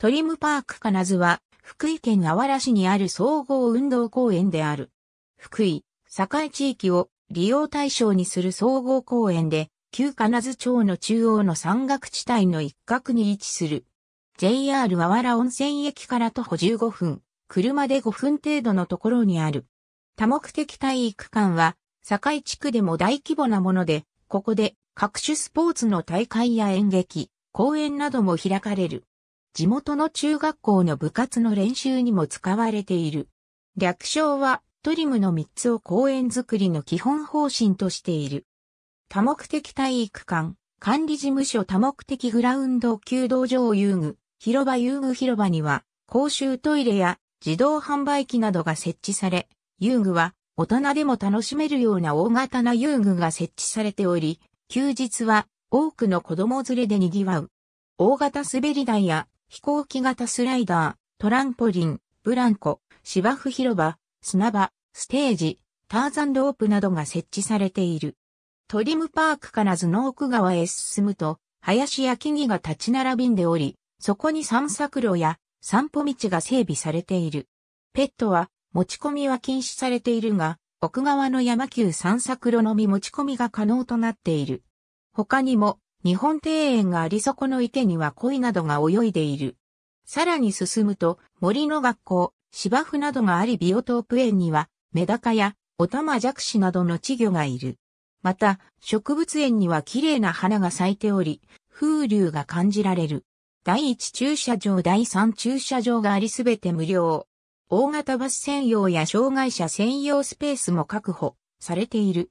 トリムパーク金津は、福井県あわら市にある総合運動公園である。福井、境地域を利用対象にする総合公園で、旧金津町の中央の山岳地帯の一角に位置する。JR あわら温泉駅から徒歩15分、車で5分程度のところにある。多目的体育館は、境地区でも大規模なもので、ここで各種スポーツの大会や演劇、公演なども開かれる。地元の中学校の部活の練習にも使われている。略称はトリムの3つを公園づくりの基本方針としている。多目的体育館、管理事務所多目的グラウンド弓道場遊具、広場遊具広場には公衆トイレや自動販売機などが設置され、遊具は大人でも楽しめるような大型な遊具が設置されており、休日は多くの子供連れで賑わう。大型滑り台や飛行機型スライダー、トランポリン、ブランコ、芝生広場、砂場、ステージ、ターザンロープなどが設置されている。トリムパークから頭脳奥川へ進むと、林や木々が立ち並びんでおり、そこに散策路や散歩道が整備されている。ペットは持ち込みは禁止されているが、奥側の山級散策路のみ持ち込みが可能となっている。他にも日本庭園がありそこの池には鯉などが泳いでいる。さらに進むと、森の学校、芝生などがありビオトープ園には、メダカや、オタマジャクシなどの稚魚がいる。また、植物園には綺麗な花が咲いており、風流が感じられる。第1駐車場第3駐車場がありすべて無料。大型バス専用や障害者専用スペースも確保されている。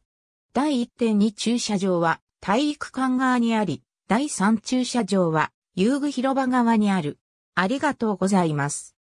第1.2駐車場は体育館側にあり、第3駐車場は遊具広場側にある。ありがとうございます。